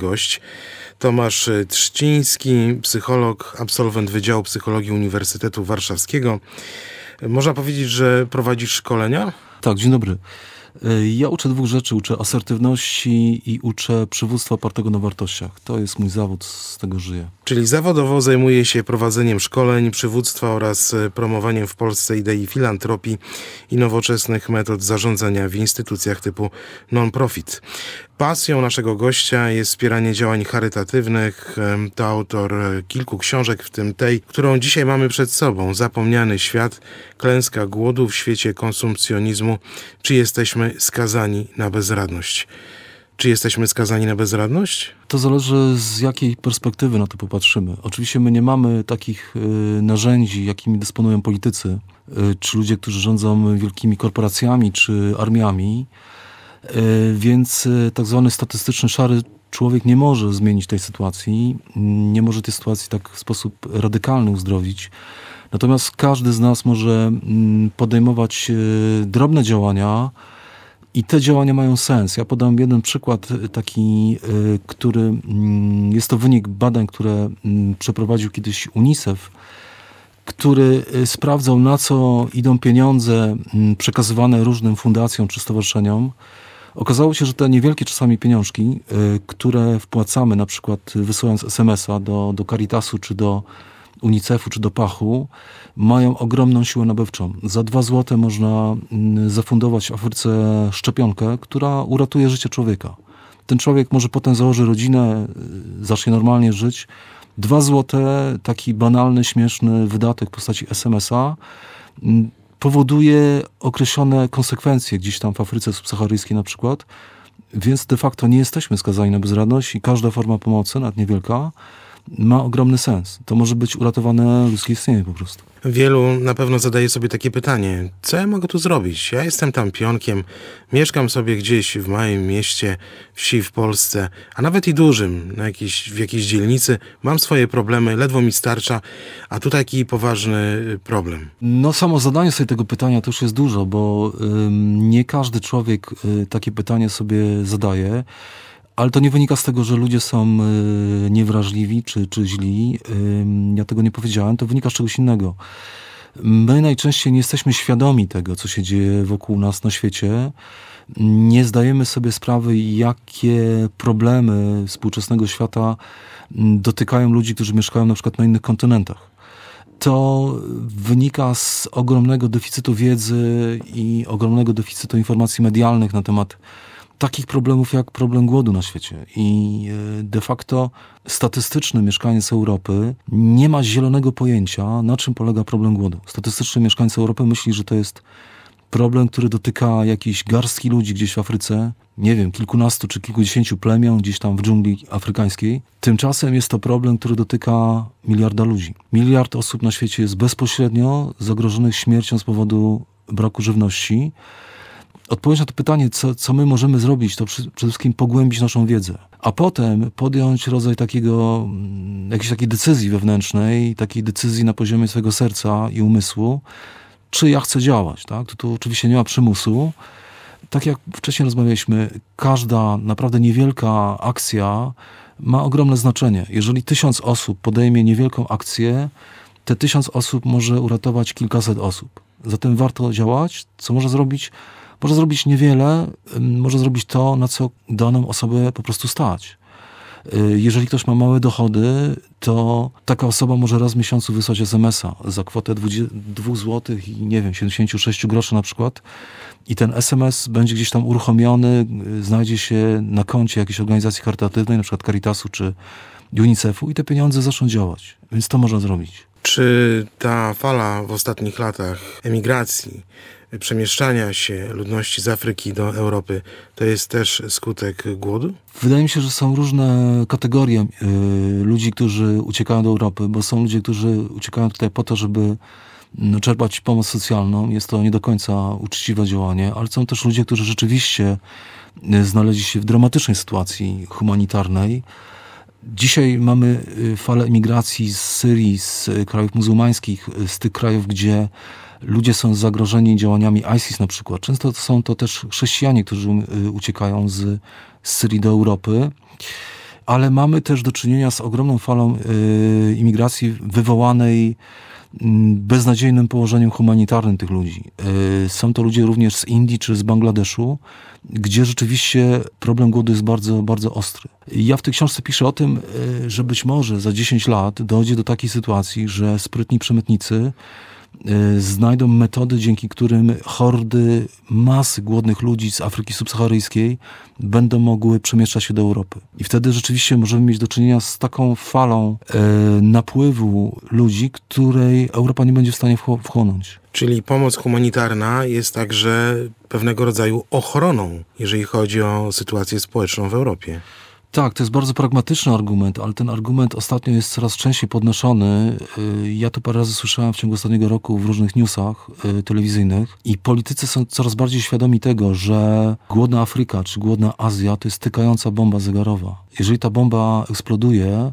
Gość Tomasz Trzciński, psycholog, absolwent Wydziału Psychologii Uniwersytetu Warszawskiego. Można powiedzieć, że prowadzisz szkolenia? Tak, dzień dobry. E, ja uczę dwóch rzeczy. Uczę asertywności i uczę przywództwa opartego na wartościach. To jest mój zawód, z tego żyję. Czyli zawodowo zajmuję się prowadzeniem szkoleń, przywództwa oraz e, promowaniem w Polsce idei filantropii i nowoczesnych metod zarządzania w instytucjach typu non-profit. Pasją naszego gościa jest wspieranie działań charytatywnych. To autor kilku książek, w tym tej, którą dzisiaj mamy przed sobą: Zapomniany świat, klęska głodu w świecie konsumpcjonizmu. Czy jesteśmy skazani na bezradność? Czy jesteśmy skazani na bezradność? To zależy z jakiej perspektywy na to popatrzymy. Oczywiście my nie mamy takich y, narzędzi, jakimi dysponują politycy, y, czy ludzie, którzy rządzą wielkimi korporacjami, czy armiami E, więc e, tak zwany statystyczny szary człowiek nie może zmienić tej sytuacji, nie może tej sytuacji tak w sposób radykalny uzdrowić. Natomiast każdy z nas może mm, podejmować e, drobne działania i te działania mają sens. Ja podam jeden przykład taki, który mm, jest to wynik badań, które mm, przeprowadził kiedyś UNICEF, który sprawdzał na co idą pieniądze przekazywane różnym fundacjom czy stowarzyszeniom. Okazało się, że te niewielkie czasami pieniążki, y, które wpłacamy na przykład wysyłając SMS-a do, do Caritasu czy do UNICEF-u czy do Pachu, mają ogromną siłę nabywczą. Za dwa złote można mm, zafundować Afryce szczepionkę, która uratuje życie człowieka. Ten człowiek może potem założy rodzinę, y, zacznie normalnie żyć. Dwa złote, taki banalny, śmieszny wydatek w postaci SMS-a mm, powoduje określone konsekwencje gdzieś tam w Afryce subsaharyjskiej na przykład, więc de facto nie jesteśmy skazani na bezradność i każda forma pomocy, nawet niewielka, ma ogromny sens. To może być uratowane ludzkie istnienie po prostu. Wielu na pewno zadaje sobie takie pytanie: co ja mogę tu zrobić? Ja jestem tam pionkiem, mieszkam sobie gdzieś w małym mieście, wsi w Polsce, a nawet i dużym, na jakiejś, w jakiejś dzielnicy. Mam swoje problemy, ledwo mi starcza, a tu taki poważny y, problem. No, samo zadanie sobie tego pytania to już jest dużo, bo y, nie każdy człowiek y, takie pytanie sobie zadaje. Ale to nie wynika z tego, że ludzie są y, niewrażliwi czy, czy źli. Ja tego nie powiedziałem, to wynika z czegoś innego. My najczęściej nie jesteśmy świadomi tego, co się dzieje wokół nas na świecie. Nie zdajemy sobie sprawy, jakie problemy współczesnego świata mm, dotykają ludzi, którzy mieszkają na przykład na innych kontynentach to wynika z ogromnego deficytu wiedzy i ogromnego deficytu informacji medialnych na temat takich problemów jak problem głodu na świecie. I e, de facto statystyczny mieszkaniec Europy nie ma zielonego pojęcia, na czym polega problem głodu. Statystyczny mieszkaniec Europy myśli, że to jest problem, który dotyka jakiejś garstki ludzi gdzieś w Afryce, nie wiem, kilkunastu czy kilkudziesięciu plemion gdzieś tam w dżungli afrykańskiej. Tymczasem jest to problem, który dotyka miliarda ludzi. Miliard osób na świecie jest bezpośrednio zagrożonych śmiercią z powodu braku żywności odpowiedź na to pytanie, co, co my możemy zrobić, to przede wszystkim pogłębić naszą wiedzę, a potem podjąć rodzaj takiego, mm, jakiejś takiej decyzji wewnętrznej, takiej decyzji na poziomie swojego serca i umysłu, czy ja chcę działać, tak? To, tu oczywiście nie ma przymusu. Tak jak wcześniej rozmawialiśmy, każda naprawdę niewielka akcja ma ogromne znaczenie. Jeżeli tysiąc osób podejmie niewielką akcję, te tysiąc osób może uratować kilkaset osób. Zatem warto działać, co może zrobić może zrobić niewiele, może zrobić to, na co daną osobę po prostu stać. Y, jeżeli ktoś ma małe dochody, to taka osoba może raz w miesiącu wysłać SMS-a za kwotę 2 zł i nie wiem, 76 groszy na przykład. I ten SMS będzie gdzieś tam uruchomiony, y, znajdzie się na koncie jakiejś organizacji charytatywnej, na przykład Caritasu czy UNICEF-u i te pieniądze zaczną działać. Więc to można zrobić. Czy ta fala w ostatnich latach emigracji przemieszczania się ludności z Afryki do Europy, to jest też skutek głodu? Wydaje mi się, że są różne kategorie y, ludzi, którzy uciekają do Europy, bo są ludzie, którzy uciekają tutaj po to, żeby no, czerpać pomoc socjalną. Jest to nie do końca uczciwe działanie, ale są też ludzie, którzy rzeczywiście y, znaleźli się w dramatycznej sytuacji humanitarnej. Dzisiaj mamy y, falę imigracji z Syrii, z y, krajów muzułmańskich, z tych krajów, gdzie ludzie są zagrożeni działaniami ISIS na przykład. Często są to też chrześcijanie, którzy y, uciekają z, z Syrii do Europy. Ale mamy też do czynienia z ogromną falą y, imigracji wywołanej mm, beznadziejnym położeniem humanitarnym tych ludzi. Y, są to ludzie również z Indii czy z Bangladeszu, gdzie rzeczywiście problem głodu jest bardzo, bardzo ostry. Ja w tej książce piszę o tym, że być może za 10 lat dojdzie do takiej sytuacji, że sprytni przemytnicy Y, znajdą metody, dzięki którym hordy masy głodnych ludzi z Afryki subsaharyjskiej będą mogły przemieszczać się do Europy. I wtedy rzeczywiście możemy mieć do czynienia z taką falą y, napływu ludzi, której Europa nie będzie w stanie wchłonąć. Czyli pomoc humanitarna jest także pewnego rodzaju ochroną, jeżeli chodzi o sytuację społeczną w Europie. Tak, to jest bardzo pragmatyczny argument, ale ten argument ostatnio jest coraz częściej podnoszony. Y, ja to parę razy słyszałem w ciągu ostatniego roku w różnych newsach y, telewizyjnych i politycy są coraz bardziej świadomi tego, że głodna Afryka czy głodna Azja to jest tykająca bomba zegarowa. Jeżeli ta bomba eksploduje,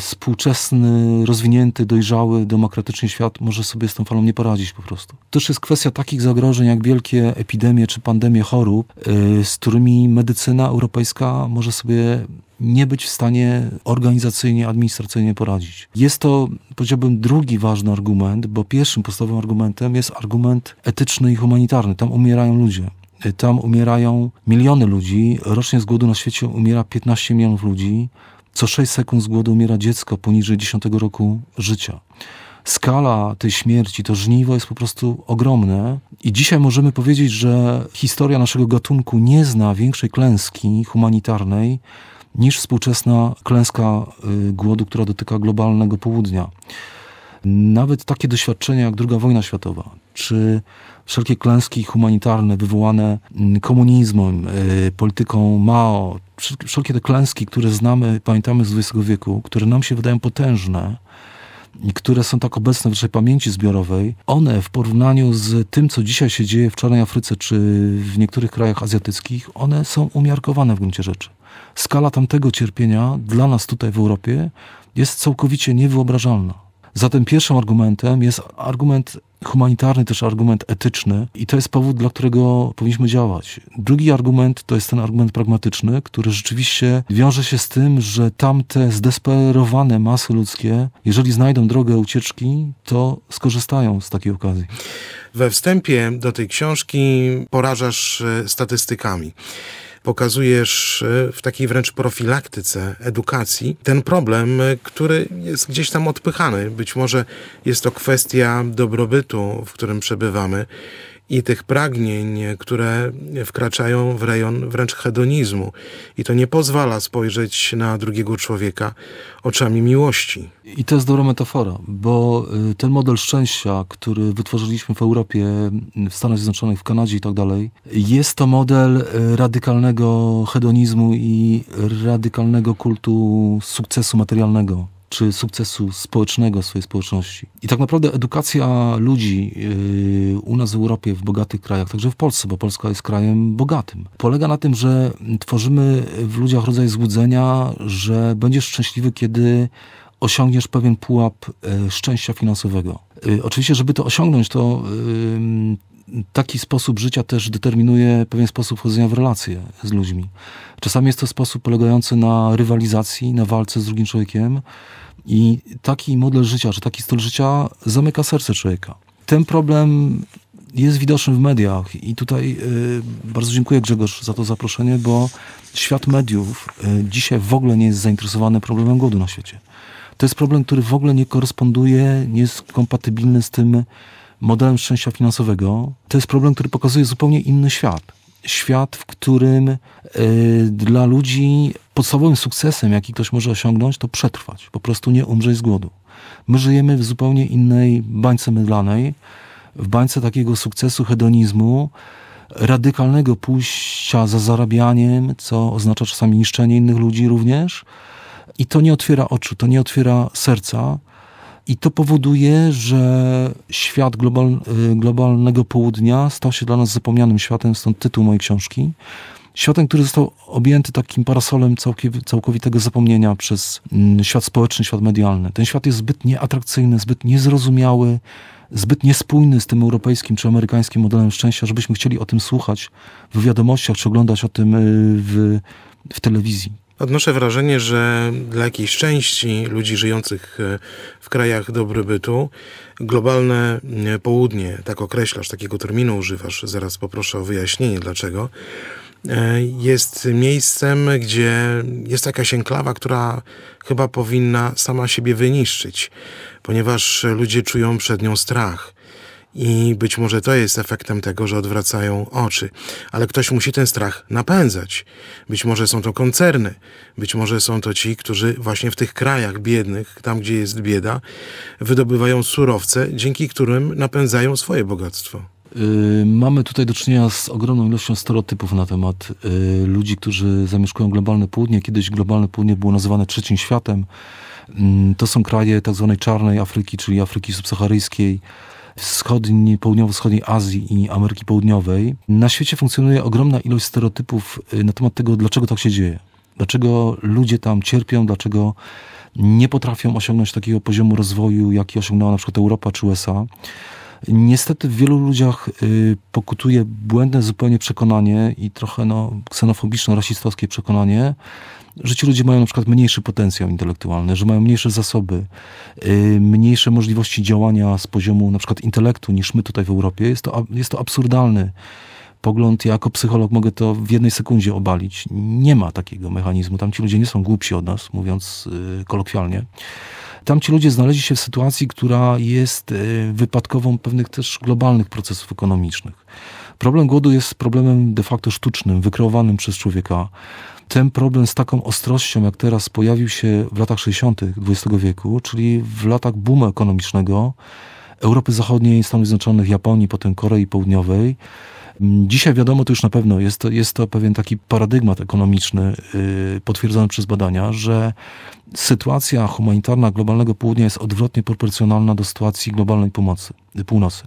współczesny, rozwinięty, dojrzały, demokratyczny świat może sobie z tą falą nie poradzić po prostu. Też jest kwestia takich zagrożeń jak wielkie epidemie czy pandemie chorób, y, z którymi medycyna europejska może sobie nie być w stanie organizacyjnie, administracyjnie poradzić. Jest to, powiedziałbym, drugi ważny argument, bo pierwszym podstawowym argumentem jest argument etyczny i humanitarny. Tam umierają ludzie. Y, tam umierają miliony ludzi. Rocznie z głodu na świecie umiera 15 milionów ludzi. Co 6 sekund z głodu umiera dziecko poniżej 10 roku życia. Skala tej śmierci, to żniwo jest po prostu ogromne i dzisiaj możemy powiedzieć, że historia naszego gatunku nie zna większej klęski humanitarnej niż współczesna klęska y, głodu, która dotyka globalnego południa. Nawet takie doświadczenia jak II wojna światowa, czy wszelkie klęski humanitarne wywołane komunizmem, y, polityką Mao, wszelkie te klęski, które znamy, pamiętamy z XX wieku, które nam się wydają potężne, i które są tak obecne w naszej pamięci zbiorowej, one w porównaniu z tym, co dzisiaj się dzieje w Czarnej Afryce czy w niektórych krajach azjatyckich, one są umiarkowane w gruncie rzeczy. Skala tamtego cierpienia dla nas tutaj w Europie jest całkowicie niewyobrażalna. Zatem pierwszym argumentem jest argument humanitarny też argument etyczny i to jest powód, dla którego powinniśmy działać. Drugi argument to jest ten argument pragmatyczny, który rzeczywiście wiąże się z tym, że tamte zdesperowane masy ludzkie, jeżeli znajdą drogę ucieczki, to skorzystają z takiej okazji. We wstępie do tej książki porażasz e, statystykami pokazujesz e, w takiej wręcz profilaktyce edukacji ten problem, e, który jest gdzieś tam odpychany. Być może jest to kwestia dobrobytu, w którym przebywamy i tych pragnień, które wkraczają w rejon wręcz hedonizmu. I to nie pozwala spojrzeć na drugiego człowieka oczami miłości. I to jest dobra metafora, bo y, ten model szczęścia, który wytworzyliśmy w Europie, w Stanach Zjednoczonych, w Kanadzie i tak dalej, jest to model y, radykalnego hedonizmu i radykalnego kultu sukcesu materialnego czy sukcesu społecznego swojej społeczności. I tak naprawdę edukacja ludzi yy, u nas w Europie, w bogatych krajach, także w Polsce, bo Polska jest krajem bogatym, polega na tym, że tworzymy w ludziach rodzaj złudzenia, że będziesz szczęśliwy, kiedy osiągniesz pewien pułap yy, szczęścia finansowego. Yy, oczywiście, żeby to osiągnąć, to taki sposób życia też determinuje pewien sposób wchodzenia w relacje z ludźmi. Czasami jest to sposób polegający na rywalizacji, na walce z drugim człowiekiem i taki model życia, czy taki styl życia zamyka serce człowieka. Ten problem jest widoczny w mediach i tutaj y, bardzo dziękuję Grzegorz za to zaproszenie, bo świat mediów y, dzisiaj w ogóle nie jest zainteresowany problemem głodu na świecie. To jest problem, który w ogóle nie koresponduje, nie jest kompatybilny z tym, modelem szczęścia finansowego, to jest problem, który pokazuje zupełnie inny świat. Świat, w którym y, dla ludzi podstawowym sukcesem, jaki ktoś może osiągnąć, to przetrwać, po prostu nie umrzeć z głodu. My żyjemy w zupełnie innej bańce mydlanej, w bańce takiego sukcesu, hedonizmu, radykalnego pójścia za zarabianiem, co oznacza czasami niszczenie innych ludzi również. I to nie otwiera oczu, to nie otwiera serca. I to powoduje, że świat global, y, globalnego południa stał się dla nas zapomnianym światem, stąd tytuł mojej książki. Światem, który został objęty takim parasolem całkowitego zapomnienia przez mm, świat społeczny, świat medialny. Ten świat jest zbyt nieatrakcyjny, zbyt niezrozumiały, zbyt niespójny z tym europejskim czy amerykańskim modelem szczęścia, żebyśmy chcieli o tym słuchać w wiadomościach czy oglądać o tym y, w, w telewizji. Odnoszę wrażenie, że dla jakiejś części ludzi żyjących e, w krajach dobrobytu, globalne e, południe, tak określasz, takiego terminu używasz, zaraz poproszę o wyjaśnienie dlaczego, e, jest miejscem, gdzie jest jakaś enklawa, która chyba powinna sama siebie wyniszczyć, ponieważ ludzie czują przed nią strach. I być może to jest efektem tego, że odwracają oczy. Ale ktoś musi ten strach napędzać. Być może są to koncerny, być może są to ci, którzy właśnie w tych krajach biednych, tam gdzie jest bieda, wydobywają surowce, dzięki którym napędzają swoje bogactwo. Y, mamy tutaj do czynienia z ogromną ilością stereotypów na temat y, ludzi, którzy zamieszkują globalne południe. Kiedyś globalne południe było nazywane trzecim światem. Mm, to są kraje tak zwanej czarnej Afryki, czyli Afryki subsaharyjskiej wschodniej, południowo-wschodniej Azji i Ameryki Południowej, na świecie funkcjonuje ogromna ilość stereotypów y, na temat tego, dlaczego tak się dzieje. Dlaczego ludzie tam cierpią, dlaczego nie potrafią osiągnąć takiego poziomu rozwoju, jaki osiągnęła na przykład Europa czy USA. Niestety w wielu ludziach y, pokutuje błędne zupełnie przekonanie i trochę no, ksenofobiczno-rasistowskie przekonanie, że ci ludzie mają na przykład mniejszy potencjał intelektualny, że mają mniejsze zasoby, y, mniejsze możliwości działania z poziomu na przykład intelektu niż my tutaj w Europie. Jest to, jest to absurdalny pogląd. Ja jako psycholog mogę to w jednej sekundzie obalić. Nie ma takiego mechanizmu. Tam ci ludzie nie są głupsi od nas, mówiąc y, kolokwialnie. Tam ci ludzie znaleźli się w sytuacji, która jest y, wypadkową pewnych też globalnych procesów ekonomicznych. Problem głodu jest problemem de facto sztucznym, wykreowanym przez człowieka. Ten problem z taką ostrością, jak teraz, pojawił się w latach 60. XX wieku, czyli w latach boomu ekonomicznego Europy Zachodniej, Stanów Zjednoczonych, Japonii, potem Korei Południowej Mm, dzisiaj wiadomo, to już na pewno jest to, jest to pewien taki paradygmat ekonomiczny y, potwierdzony przez badania, że sytuacja humanitarna globalnego południa jest odwrotnie proporcjonalna do sytuacji globalnej pomocy, północy.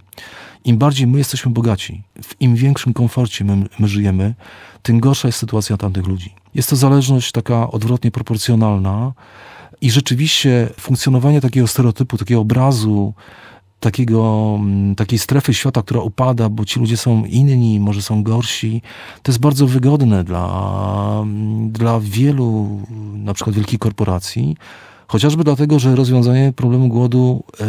Im bardziej my jesteśmy bogaci, w im większym komforcie my, my żyjemy, tym gorsza jest sytuacja tamtych ludzi. Jest to zależność taka odwrotnie proporcjonalna i rzeczywiście funkcjonowanie takiego stereotypu, takiego obrazu takiego, mm, takiej strefy świata, która upada, bo ci ludzie są inni, może są gorsi. To jest bardzo wygodne dla, mm, dla wielu, na przykład wielkich korporacji, chociażby dlatego, że rozwiązanie problemu głodu e,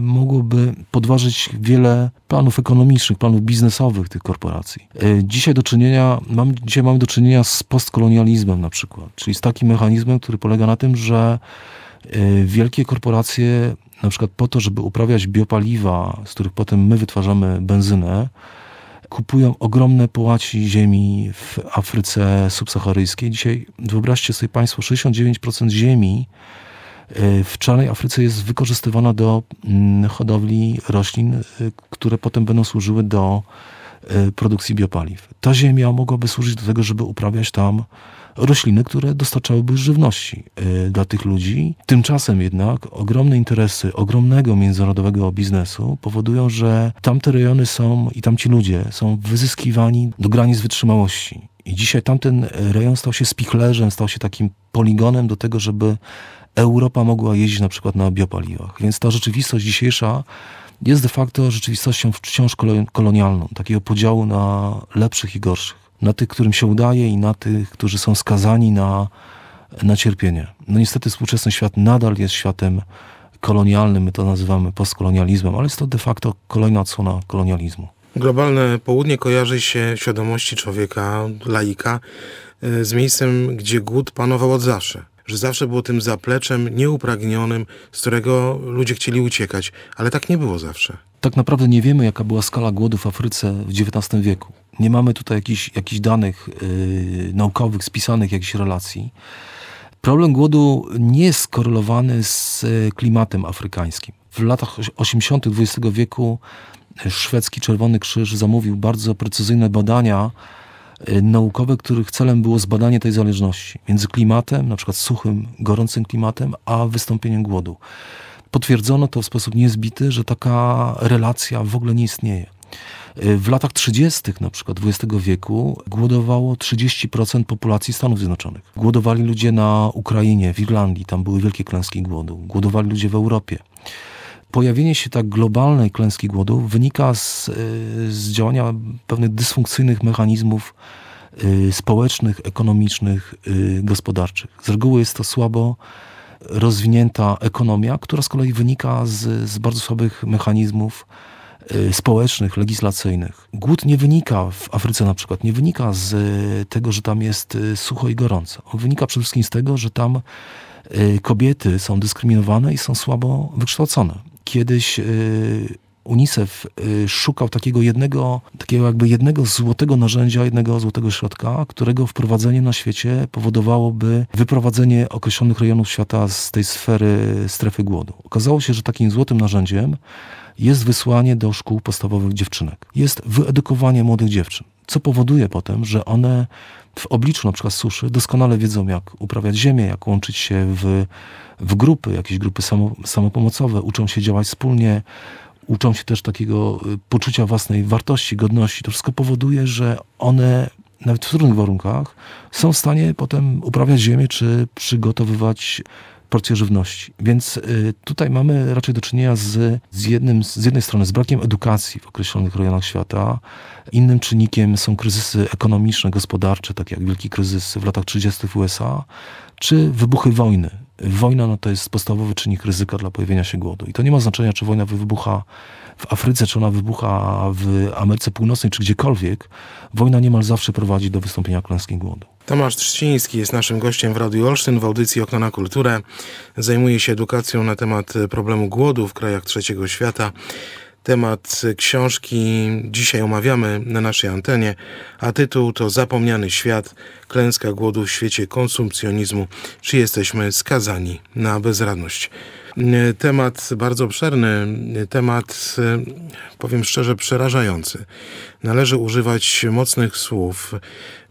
mogłoby podważyć wiele planów ekonomicznych, planów biznesowych tych korporacji. E, dzisiaj do czynienia, mam, dzisiaj mamy do czynienia z postkolonializmem na przykład, czyli z takim mechanizmem, który polega na tym, że Y, wielkie korporacje, na przykład po to, żeby uprawiać biopaliwa, z których potem my wytwarzamy benzynę, kupują ogromne połaci ziemi w Afryce subsaharyjskiej. Dzisiaj wyobraźcie sobie Państwo, 69% ziemi y, w czarnej Afryce jest wykorzystywana do mm, hodowli roślin, y, które potem będą służyły do produkcji biopaliw. Ta ziemia mogłaby służyć do tego, żeby uprawiać tam rośliny, które dostarczałyby żywności y, dla tych ludzi. Tymczasem jednak ogromne interesy ogromnego międzynarodowego biznesu powodują, że tamte rejony są i tamci ludzie są wyzyskiwani do granic wytrzymałości. I dzisiaj tamten rejon stał się spichlerzem, stał się takim poligonem do tego, żeby Europa mogła jeździć na przykład na biopaliwach. Więc ta rzeczywistość dzisiejsza jest de facto rzeczywistością wciąż kolonialną, takiego podziału na lepszych i gorszych na tych, którym się udaje i na tych, którzy są skazani na, na cierpienie. No niestety współczesny świat nadal jest światem kolonialnym, my to nazywamy postkolonializmem, ale jest to de facto kolejna odsłona kolonializmu. Globalne południe kojarzy się świadomości człowieka, laika, e, z miejscem, gdzie głód panował od zawsze że zawsze było tym zapleczem nieupragnionym, z którego ludzie chcieli uciekać, ale tak nie było zawsze. Tak naprawdę nie wiemy, jaka była skala głodu w Afryce w XIX wieku. Nie mamy tutaj jakichś, jakichś danych yy, naukowych, spisanych jakichś relacji. Problem głodu nie jest skorelowany z yy, klimatem afrykańskim. W latach 80. XX wieku szwedzki Czerwony Krzyż zamówił bardzo precyzyjne badania Y, naukowe, których celem było zbadanie tej zależności między klimatem, na przykład suchym, gorącym klimatem, a wystąpieniem głodu. Potwierdzono to w sposób niezbity, że taka relacja w ogóle nie istnieje. Y, w latach 30. na przykład XX wieku głodowało 30% populacji Stanów Zjednoczonych. Głodowali ludzie na Ukrainie, w Irlandii, tam były wielkie klęski głodu. Głodowali ludzie w Europie pojawienie się tak globalnej klęski głodu wynika z, y, z działania pewnych dysfunkcyjnych mechanizmów y, społecznych, ekonomicznych, y, gospodarczych. Z reguły jest to słabo rozwinięta ekonomia, która z kolei wynika z, z bardzo słabych mechanizmów społecznych, legislacyjnych. Głód nie wynika w Afryce na przykład, nie wynika z tego, że tam jest sucho i gorąco. On wynika przede wszystkim z tego, że tam kobiety są dyskryminowane i są słabo wykształcone. Kiedyś y, UNICEF y, szukał takiego jednego, takiego jakby jednego złotego narzędzia, jednego złotego środka, którego wprowadzenie na świecie powodowałoby wyprowadzenie określonych rejonów świata z tej sfery strefy głodu. Okazało się, że takim złotym narzędziem jest wysłanie do szkół podstawowych dziewczynek. Jest wyedukowanie młodych dziewczyn co powoduje potem, że one w obliczu na przykład suszy doskonale wiedzą, jak uprawiać ziemię, jak łączyć się w, w grupy, jakieś grupy samo, samopomocowe, uczą się działać wspólnie, uczą się też takiego y, poczucia własnej wartości, godności. To wszystko powoduje, że one nawet w trudnych warunkach są w stanie potem uprawiać ziemię czy przygotowywać porcję żywności. Więc y, tutaj mamy raczej do czynienia z, z, jednym, z jednej strony z brakiem edukacji w określonych rejonach świata, innym czynnikiem są kryzysy ekonomiczne, gospodarcze, tak jak wielki kryzys w latach 30. w USA, czy wybuchy wojny. Wojna no, to jest podstawowy czynnik ryzyka dla pojawienia się głodu. I to nie ma znaczenia, czy wojna wybucha w Afryce, czy ona wybucha w Ameryce Północnej, czy gdziekolwiek. Wojna niemal zawsze prowadzi do wystąpienia klęski głodu. Tomasz Trzciński jest naszym gościem w Radiu Olsztyn w audycji Okno na Kulturę. Zajmuje się edukacją na temat e, problemu głodu w krajach trzeciego świata. Temat e, książki dzisiaj omawiamy na naszej antenie, a tytuł to Zapomniany świat, klęska głodu w świecie konsumpcjonizmu, czy jesteśmy skazani na bezradność. E, temat bardzo obszerny, temat, powiem szczerze, przerażający. Należy używać mocnych słów,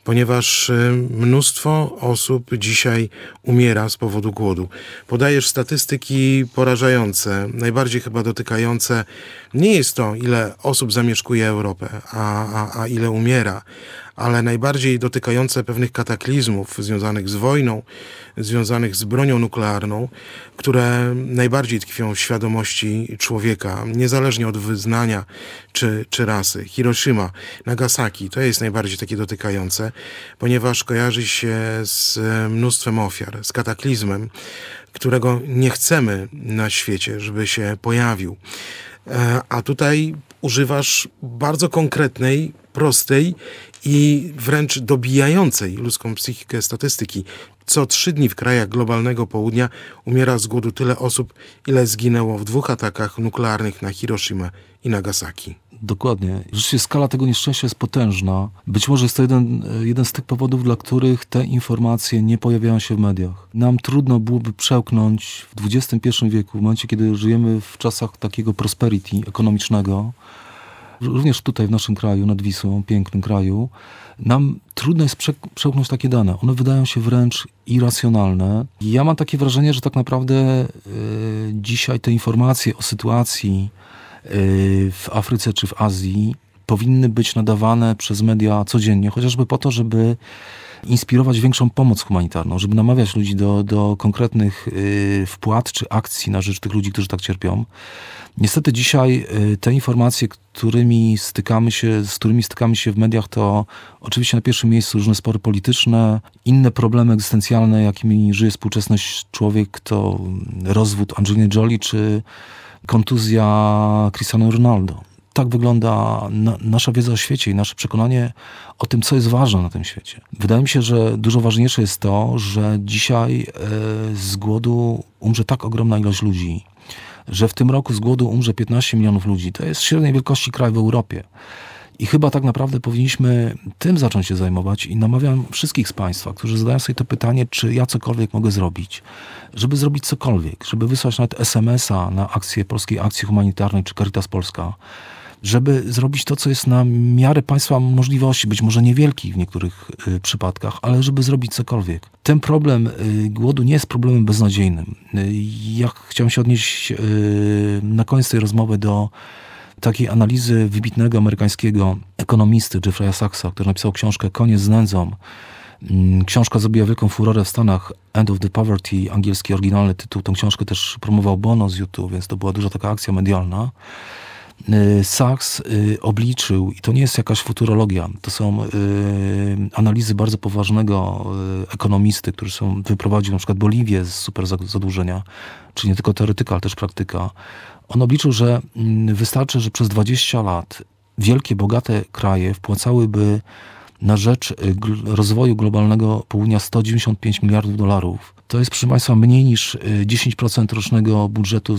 ponieważ y, mnóstwo osób dzisiaj umiera z powodu głodu. Podajesz statystyki porażające, najbardziej chyba dotykające. Nie jest to, ile osób zamieszkuje Europę, a, a, a ile umiera, ale najbardziej dotykające pewnych kataklizmów związanych z wojną, związanych z bronią nuklearną, które najbardziej tkwią w świadomości człowieka, niezależnie od wyznania czy, czy rasy. Hiroshima, Nagasaki to jest najbardziej takie dotykające, ponieważ kojarzy się z mnóstwem ofiar, z kataklizmem, którego nie chcemy na świecie, żeby się pojawił. E, a tutaj używasz bardzo konkretnej prostej i wręcz dobijającej ludzką psychikę statystyki. Co trzy dni w krajach globalnego południa umiera z głodu tyle osób, ile zginęło w dwóch atakach nuklearnych na Hiroshima i Nagasaki. Dokładnie. Rzeczywiście skala tego nieszczęścia jest potężna. Być może jest to jeden, jeden z tych powodów, dla których te informacje nie pojawiają się w mediach. Nam trudno byłoby przełknąć w XXI wieku, w momencie, kiedy żyjemy w czasach takiego prosperity ekonomicznego, również tutaj w naszym kraju, nad Wisłą, pięknym kraju, nam trudno jest przełknąć takie dane. One wydają się wręcz irracjonalne. Ja mam takie wrażenie, że tak naprawdę y, dzisiaj te informacje o sytuacji y, w Afryce czy w Azji powinny być nadawane przez media codziennie, chociażby po to, żeby inspirować większą pomoc humanitarną, żeby namawiać ludzi do, do konkretnych y, wpłat czy akcji na rzecz tych ludzi, którzy tak cierpią. Niestety dzisiaj y, te informacje, którymi stykamy się, z którymi stykamy się w mediach, to oczywiście na pierwszym miejscu różne spory polityczne, inne problemy egzystencjalne, jakimi żyje współczesność człowiek, to rozwód Angeliny Jolie czy kontuzja Cristiano Ronaldo tak wygląda na, nasza wiedza o świecie i nasze przekonanie o tym, co jest ważne na tym świecie. Wydaje mi się, że dużo ważniejsze jest to, że dzisiaj y, z głodu umrze tak ogromna ilość ludzi, że w tym roku z głodu umrze 15 milionów ludzi. To jest średniej wielkości kraj w Europie. I chyba tak naprawdę powinniśmy tym zacząć się zajmować i namawiam wszystkich z Państwa, którzy zadają sobie to pytanie, czy ja cokolwiek mogę zrobić, żeby zrobić cokolwiek, żeby wysłać nawet SMS-a na akcję Polskiej Akcji Humanitarnej czy Caritas Polska, żeby zrobić to, co jest na miarę Państwa możliwości, być może niewielkich w niektórych y, przypadkach, ale żeby zrobić cokolwiek. Ten problem y, głodu nie jest problemem beznadziejnym. Y, ja chciałem się odnieść na koniec tej rozmowy do takiej analizy wybitnego amerykańskiego ekonomisty Jeffrey'a Sachsa, który napisał książkę Koniec z nędzą. Mm, książka zrobiła wielką furorę w Stanach. End of the Poverty, angielski oryginalny tytuł. Tą książkę też promował Bono z YouTube, więc to była duża taka akcja medialna. E, Sachs e, obliczył, i to nie jest jakaś futurologia, to są e, analizy bardzo poważnego ekonomisty, który są, wyprowadził na przykład Boliwię z super zadłużenia, czyli nie tylko teoretyka, ale też praktyka. On obliczył, że mm, wystarczy, że przez 20 lat wielkie, bogate kraje wpłacałyby na rzecz y, rozwoju globalnego południa 195 miliardów dolarów. To jest, proszę Państwa, mniej niż 10% y, rocznego budżetu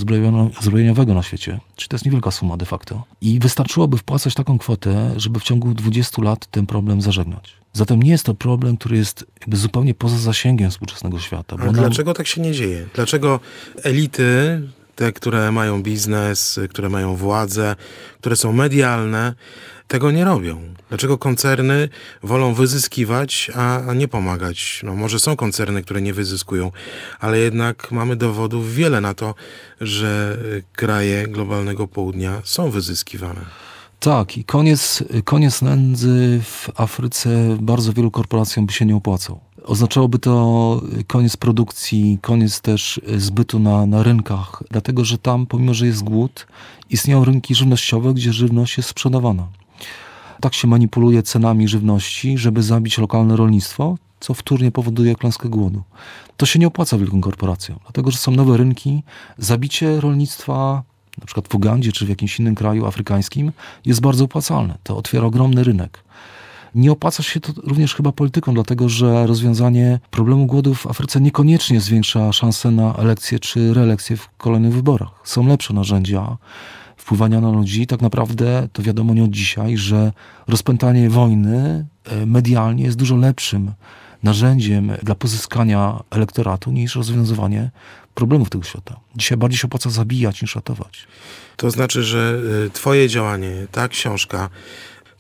zbrojeniowego na świecie. Czyli to jest niewielka suma de facto. I wystarczyłoby wpłacać taką kwotę, żeby w ciągu 20 lat ten problem zażegnać. Zatem nie jest to problem, który jest jakby zupełnie poza zasięgiem współczesnego świata. A Dlaczego tak się nie dzieje? Dlaczego elity, te, które mają biznes, które mają władzę, które są medialne, tego nie robią? Dlaczego koncerny wolą wyzyskiwać, a, nie pomagać? No może są koncerny, które nie wyzyskują, ale jednak mamy dowodów wiele na to, że y, kraje globalnego południa są wyzyskiwane. Tak, i koniec, koniec nędzy w Afryce bardzo wielu korporacjom by się nie opłacał. Oznaczałoby to koniec produkcji, koniec też y, zbytu na, na rynkach, dlatego że tam, pomimo że jest głód, istnieją rynki żywnościowe, gdzie żywność jest sprzedawana tak się manipuluje cenami żywności, żeby zabić lokalne rolnictwo, co wtórnie powoduje klęskę głodu. To się nie opłaca wielkim korporacjom, dlatego że są nowe rynki. Zabicie rolnictwa, na przykład w Ugandzie czy w jakimś innym kraju afrykańskim, jest bardzo opłacalne. To otwiera ogromny rynek. Nie opłaca się to również chyba politykom, dlatego że rozwiązanie problemu głodu w Afryce niekoniecznie zwiększa szanse na elekcję czy reelekcję w kolejnych wyborach. Są lepsze narzędzia wpływania na ludzi, tak naprawdę to wiadomo nie od dzisiaj, że rozpętanie wojny e, medialnie jest dużo lepszym narzędziem dla pozyskania elektoratu niż rozwiązywanie problemów tego świata. Dzisiaj bardziej się opłaca zabijać niż ratować. To znaczy, że e, twoje działanie, ta książka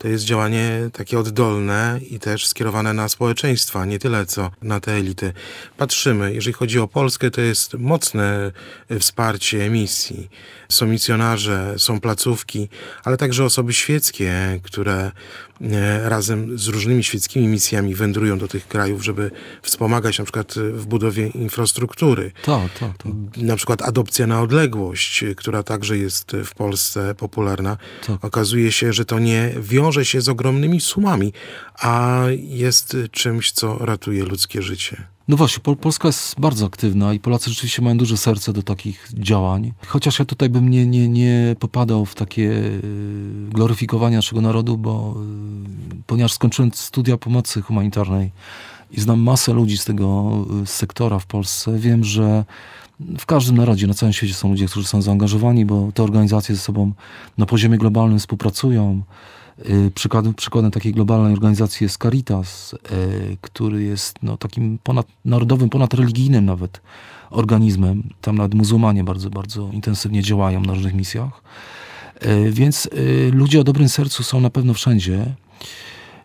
to jest działanie takie oddolne i też skierowane na społeczeństwa, nie tyle co na te elity. Patrzymy, jeżeli chodzi o Polskę, to jest mocne wsparcie misji. Są misjonarze, są placówki, ale także osoby świeckie, które E, razem z różnymi świeckimi misjami wędrują do tych krajów, żeby wspomagać na przykład e, w budowie infrastruktury. To, to, to. Na przykład adopcja na odległość, e, która także jest w Polsce popularna. To. Okazuje się, że to nie wiąże się z ogromnymi sumami, a jest czymś, co ratuje ludzkie życie. No właśnie, Pol Polska jest bardzo aktywna i Polacy rzeczywiście mają duże serce do takich działań. Chociaż ja tutaj bym nie, nie, nie popadał w takie e, gloryfikowanie naszego narodu, bo e, ponieważ skończyłem studia pomocy humanitarnej i znam masę ludzi z tego e, sektora w Polsce, wiem, że w każdym narodzie, na całym świecie są ludzie, którzy są zaangażowani, bo te organizacje ze sobą na poziomie globalnym współpracują. Y, przykładem, przykładem takiej globalnej organizacji jest Caritas, y, który jest no, takim ponadnarodowym, ponadreligijnym nawet organizmem. Tam nawet muzułmanie bardzo, bardzo intensywnie działają na różnych misjach. Y, więc ludzie o dobrym sercu są na pewno wszędzie.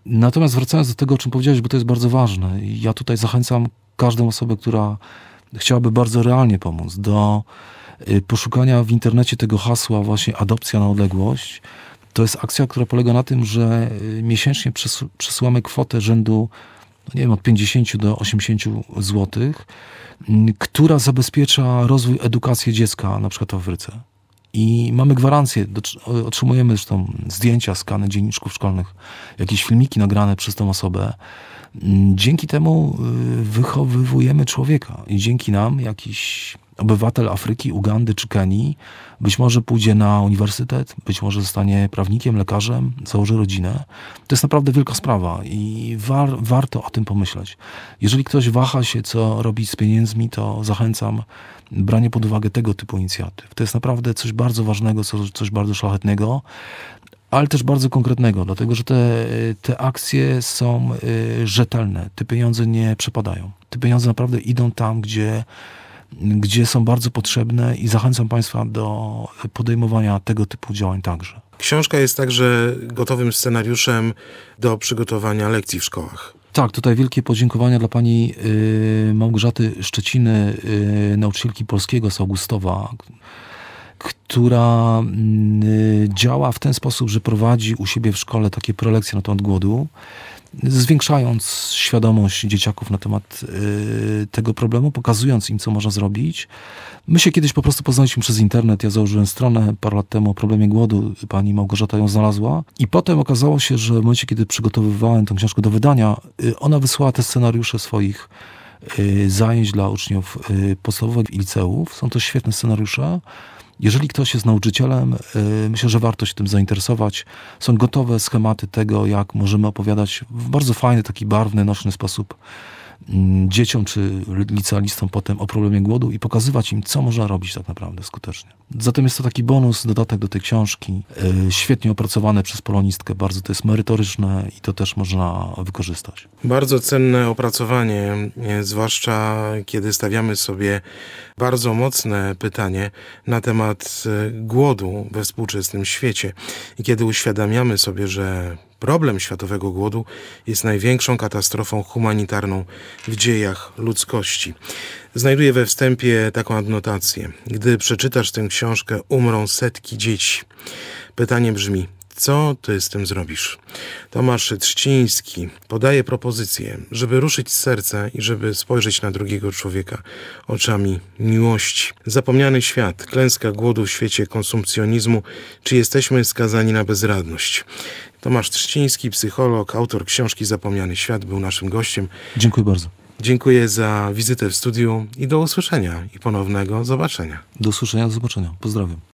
Natomiast wracając do tego, o czym powiedziałeś, bo to jest bardzo ważne, ja tutaj zachęcam każdą osobę, która chciałaby bardzo realnie pomóc, do poszukania w internecie tego hasła właśnie adopcja na odległość. To jest akcja, która polega na tym, że y, miesięcznie przesyłamy kwotę rzędu no nie wiem, od 50 do 80 zł, która zabezpiecza rozwój edukacji dziecka, na przykład w Afryce. I mamy gwarancję, otrzymujemy zresztą zdjęcia, skany dzienniczków szkolnych, jakieś filmiki nagrane przez tą osobę. Dzięki temu y, wychowywujemy człowieka i dzięki nam jakiś obywatel Afryki, Ugandy czy Kenii być może pójdzie na uniwersytet, być może zostanie prawnikiem, lekarzem, założy rodzinę. To jest naprawdę wielka sprawa i war, warto o tym pomyśleć. Jeżeli ktoś waha się, co robić z pieniędzmi, to zachęcam branie pod uwagę tego typu inicjatyw. To jest naprawdę coś bardzo ważnego, coś bardzo szlachetnego ale też bardzo konkretnego, dlatego że te, te akcje są y, rzetelne. Te pieniądze nie przepadają. Te pieniądze naprawdę idą tam, gdzie gdzie są bardzo potrzebne i zachęcam Państwa do podejmowania tego typu działań także. Książka jest także gotowym scenariuszem do przygotowania lekcji w szkołach. Tak, tutaj wielkie podziękowania dla pani y, Małgorzaty Szczeciny, y, nauczycielki polskiego z Augustowa, która y, działa w ten sposób, że prowadzi u siebie w szkole takie prelekcje na temat głodu zwiększając świadomość dzieciaków na temat y, tego problemu, pokazując im, co można zrobić. My się kiedyś po prostu poznaliśmy przez internet. Ja założyłem stronę parę lat temu o problemie głodu. Pani Małgorzata ją znalazła. I potem okazało się, że w momencie, kiedy przygotowywałem tę książkę do wydania, y, ona wysłała te scenariusze swoich y, zajęć dla uczniów y, podstawowych i liceów. Są to świetne scenariusze. Jeżeli ktoś jest nauczycielem, y, myślę, że warto się tym zainteresować. Są gotowe schematy tego, jak możemy opowiadać w bardzo fajny, taki barwny, nośny sposób Mm, dzieciom czy licealistom potem o problemie głodu i pokazywać im, co można robić tak naprawdę skutecznie. Zatem jest to taki bonus, dodatek do tej książki, e, świetnie opracowane przez polonistkę, bardzo to jest merytoryczne i to też można wykorzystać. Bardzo cenne opracowanie, e, zwłaszcza kiedy stawiamy sobie bardzo mocne pytanie na temat e, głodu we współczesnym świecie i kiedy uświadamiamy sobie, że Problem światowego głodu jest największą katastrofą humanitarną w dziejach ludzkości. Znajduję we wstępie taką adnotację. Gdy przeczytasz tę książkę, umrą setki dzieci. Pytanie brzmi, co ty z tym zrobisz? Tomasz Trzciński podaje propozycję, żeby ruszyć z serca i żeby spojrzeć na drugiego człowieka oczami miłości. Zapomniany świat, klęska głodu w świecie konsumpcjonizmu, czy jesteśmy skazani na bezradność? Tomasz Trzciński, psycholog, autor książki Zapomniany Świat, był naszym gościem. Dziękuję bardzo. Dziękuję za wizytę w studiu i do usłyszenia i ponownego zobaczenia. Do usłyszenia, do zobaczenia. Pozdrawiam.